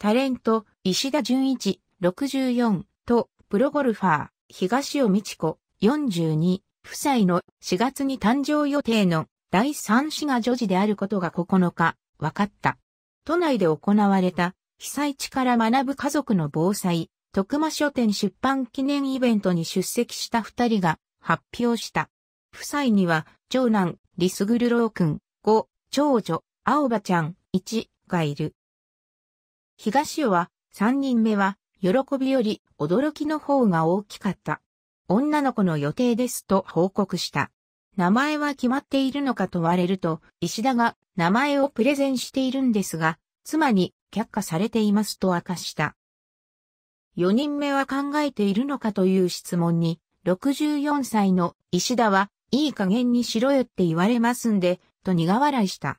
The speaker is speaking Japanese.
タレント、石田純一、64、と、プロゴルファー、東尾美智子、42、夫妻の4月に誕生予定の第3子が女児であることが9日、分かった。都内で行われた、被災地から学ぶ家族の防災、徳間書店出版記念イベントに出席した二人が発表した。夫妻には、長男、リスグルロー君、5、長女、青葉ちゃん、1がいる。東尾は、三人目は、喜びより驚きの方が大きかった。女の子の予定ですと報告した。名前は決まっているのか問われると、石田が名前をプレゼンしているんですが、妻に却下されていますと明かした。4人目は考えているのかという質問に、64歳の石田は、いい加減にしろよって言われますんで、と苦笑いした。